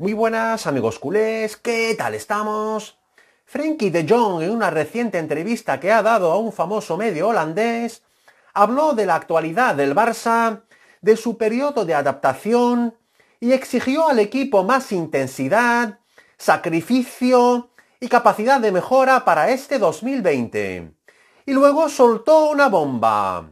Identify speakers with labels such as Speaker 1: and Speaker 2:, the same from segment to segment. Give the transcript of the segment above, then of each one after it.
Speaker 1: Muy buenas amigos culés, ¿qué tal estamos? Frankie de Jong en una reciente entrevista que ha dado a un famoso medio holandés habló de la actualidad del Barça, de su periodo de adaptación y exigió al equipo más intensidad, sacrificio y capacidad de mejora para este 2020. Y luego soltó una bomba.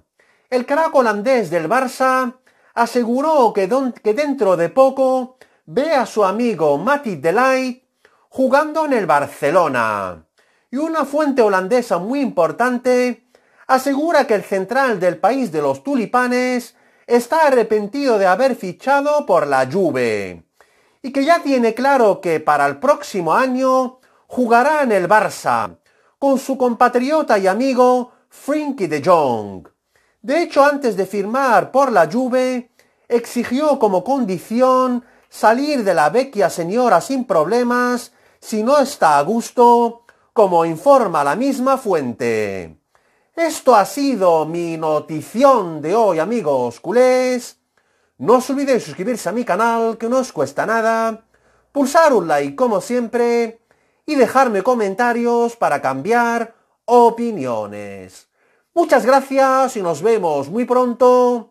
Speaker 1: El crack holandés del Barça aseguró que, que dentro de poco ve a su amigo Mati Delay jugando en el Barcelona. Y una fuente holandesa muy importante asegura que el central del país de los tulipanes está arrepentido de haber fichado por la Juve y que ya tiene claro que para el próximo año jugará en el Barça con su compatriota y amigo Frinky de Jong. De hecho, antes de firmar por la Juve, exigió como condición salir de la vecchia señora sin problemas si no está a gusto, como informa la misma fuente. Esto ha sido mi notición de hoy, amigos culés. No os olvidéis suscribirse a mi canal, que no os cuesta nada, pulsar un like como siempre y dejarme comentarios para cambiar opiniones. Muchas gracias y nos vemos muy pronto